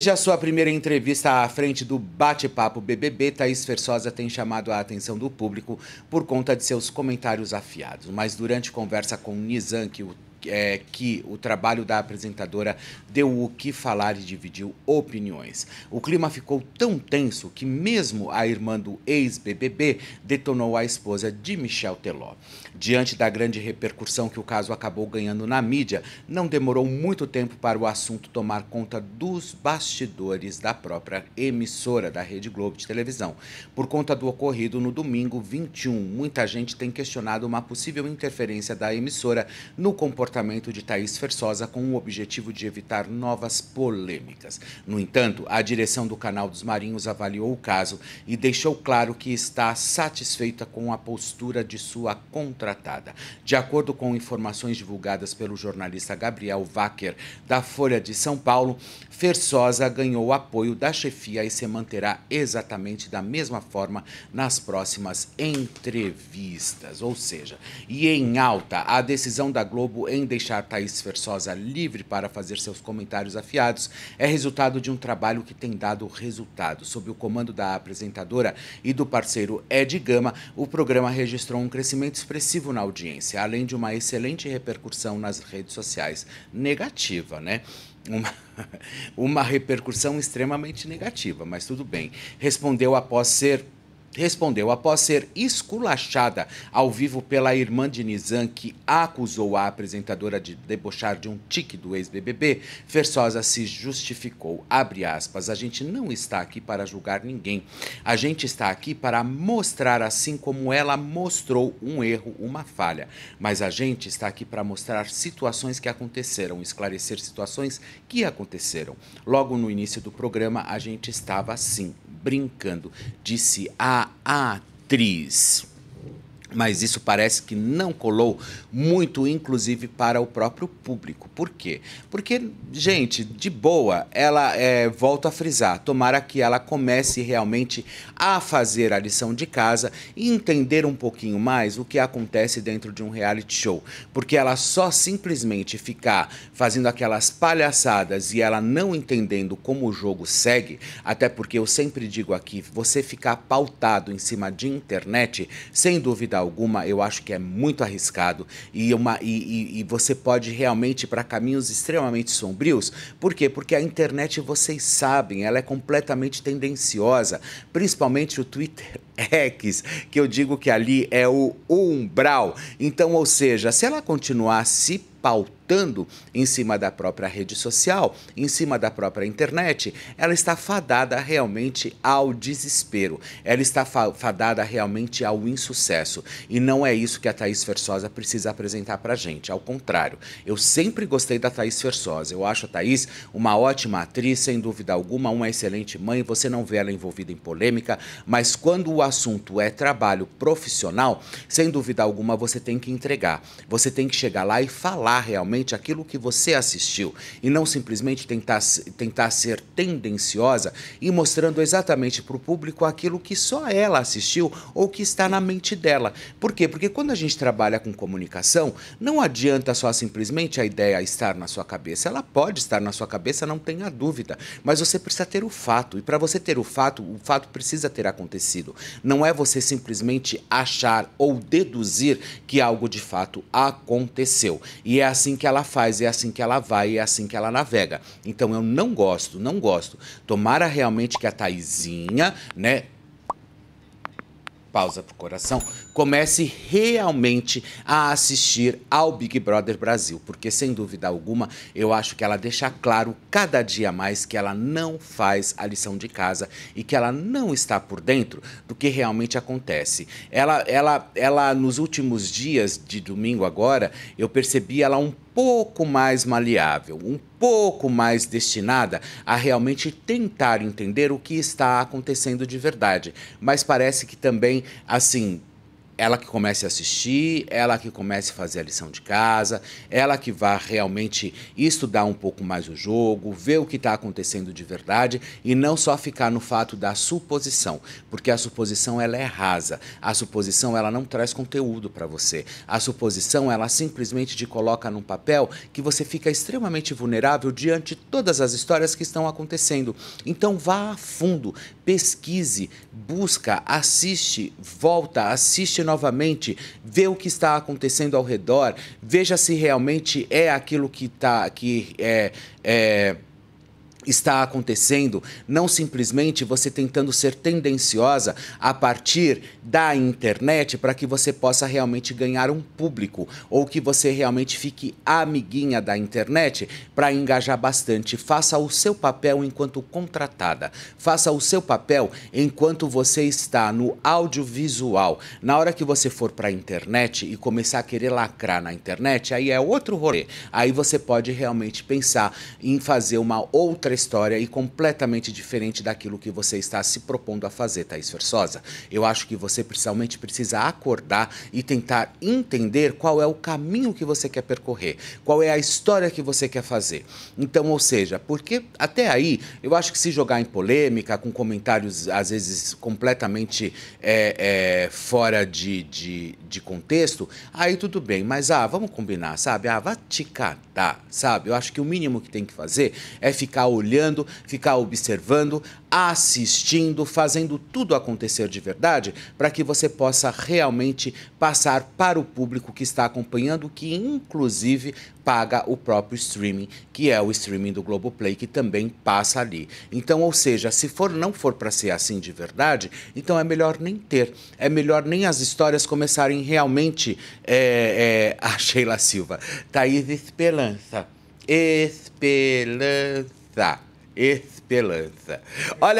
Desde a sua primeira entrevista à frente do Bate-Papo BBB, Thaís Fersosa tem chamado a atenção do público por conta de seus comentários afiados. Mas durante conversa com que o é, que o trabalho da apresentadora deu o que falar e dividiu opiniões. O clima ficou tão tenso que mesmo a irmã do ex-BBB detonou a esposa de Michel Teló. Diante da grande repercussão que o caso acabou ganhando na mídia, não demorou muito tempo para o assunto tomar conta dos bastidores da própria emissora da Rede Globo de televisão. Por conta do ocorrido no domingo 21, muita gente tem questionado uma possível interferência da emissora no comportamento comportamento de Thaís Fersosa com o objetivo de evitar novas polêmicas. No entanto, a direção do Canal dos Marinhos avaliou o caso e deixou claro que está satisfeita com a postura de sua contratada. De acordo com informações divulgadas pelo jornalista Gabriel Wacker, da Folha de São Paulo, Fersosa ganhou apoio da chefia e se manterá exatamente da mesma forma nas próximas entrevistas. Ou seja, e em alta, a decisão da Globo em em deixar Thaís Versosa livre para fazer seus comentários afiados é resultado de um trabalho que tem dado resultado. Sob o comando da apresentadora e do parceiro Ed Gama, o programa registrou um crescimento expressivo na audiência, além de uma excelente repercussão nas redes sociais. Negativa, né? Uma, uma repercussão extremamente negativa, mas tudo bem. Respondeu após ser respondeu após ser esculachada ao vivo pela irmã de Nizam, que acusou a apresentadora de debochar de um tique do ex-BBB. Fersosa se justificou, abre aspas, a gente não está aqui para julgar ninguém. A gente está aqui para mostrar assim como ela mostrou um erro, uma falha. Mas a gente está aqui para mostrar situações que aconteceram, esclarecer situações que aconteceram. Logo no início do programa, a gente estava assim, brincando, disse a a atriz. Mas isso parece que não colou muito, inclusive para o próprio público. Por quê? Porque, gente, de boa, ela é, volta a frisar. Tomara que ela comece realmente a fazer a lição de casa e entender um pouquinho mais o que acontece dentro de um reality show. Porque ela só simplesmente ficar fazendo aquelas palhaçadas e ela não entendendo como o jogo segue, até porque eu sempre digo aqui, você ficar pautado em cima de internet, sem dúvida alguma, eu acho que é muito arriscado e, uma, e, e, e você pode realmente ir para caminhos extremamente sombrios. Por quê? Porque a internet, vocês sabem, ela é completamente tendenciosa, principalmente o Twitter X, que eu digo que ali é o umbral. Então, ou seja, se ela continuar se pautando em cima da própria rede social, em cima da própria internet, ela está fadada realmente ao desespero, ela está fadada realmente ao insucesso. E não é isso que a Thaís Versosa precisa apresentar para gente, ao contrário. Eu sempre gostei da Thaís Versosa, eu acho a Thaís uma ótima atriz, sem dúvida alguma, uma excelente mãe, você não vê ela envolvida em polêmica, mas quando o assunto é trabalho profissional, sem dúvida alguma você tem que entregar, você tem que chegar lá e falar falar realmente aquilo que você assistiu e não simplesmente tentar, tentar ser tendenciosa e mostrando exatamente para o público aquilo que só ela assistiu ou que está na mente dela. Por quê? Porque quando a gente trabalha com comunicação, não adianta só simplesmente a ideia estar na sua cabeça. Ela pode estar na sua cabeça, não tenha dúvida, mas você precisa ter o fato. E para você ter o fato, o fato precisa ter acontecido. Não é você simplesmente achar ou deduzir que algo de fato aconteceu. E é assim que ela faz, é assim que ela vai, é assim que ela navega. Então eu não gosto, não gosto. Tomara realmente que a Taizinha, né, pausa pro coração, comece realmente a assistir ao Big Brother Brasil, porque sem dúvida alguma, eu acho que ela deixa claro cada dia mais que ela não faz a lição de casa e que ela não está por dentro do que realmente acontece. Ela ela ela nos últimos dias de domingo agora, eu percebi ela um pouco mais maleável, um pouco mais destinada a realmente tentar entender o que está acontecendo de verdade. Mas parece que também, assim, ela que comece a assistir, ela que comece a fazer a lição de casa, ela que vá realmente estudar um pouco mais o jogo, ver o que está acontecendo de verdade e não só ficar no fato da suposição, porque a suposição ela é rasa, a suposição ela não traz conteúdo para você, a suposição ela simplesmente te coloca num papel que você fica extremamente vulnerável diante de todas as histórias que estão acontecendo. Então vá a fundo, pesquise, busca, assiste, volta, assiste novamente, vê o que está acontecendo ao redor, veja se realmente é aquilo que está que é, é está acontecendo, não simplesmente você tentando ser tendenciosa a partir da internet para que você possa realmente ganhar um público ou que você realmente fique amiguinha da internet para engajar bastante. Faça o seu papel enquanto contratada, faça o seu papel enquanto você está no audiovisual. Na hora que você for para a internet e começar a querer lacrar na internet, aí é outro rolê. Aí você pode realmente pensar em fazer uma outra história e completamente diferente daquilo que você está se propondo a fazer, Thaís Versosa. Eu acho que você principalmente precisa acordar e tentar entender qual é o caminho que você quer percorrer, qual é a história que você quer fazer. Então, ou seja, porque até aí eu acho que se jogar em polêmica, com comentários às vezes completamente é, é, fora de, de, de contexto, aí tudo bem, mas ah, vamos combinar, sabe? Ah, vá te catar, sabe? Eu acho que o mínimo que tem que fazer é ficar olhando, ficar observando, assistindo, fazendo tudo acontecer de verdade, para que você possa realmente passar para o público que está acompanhando, que inclusive paga o próprio streaming, que é o streaming do Globoplay, que também passa ali. Então, ou seja, se for não for para ser assim de verdade, então é melhor nem ter. É melhor nem as histórias começarem realmente. É, é, a Sheila Silva. Thaís Esperança. Esperança. Esperança. Esperança. Olha.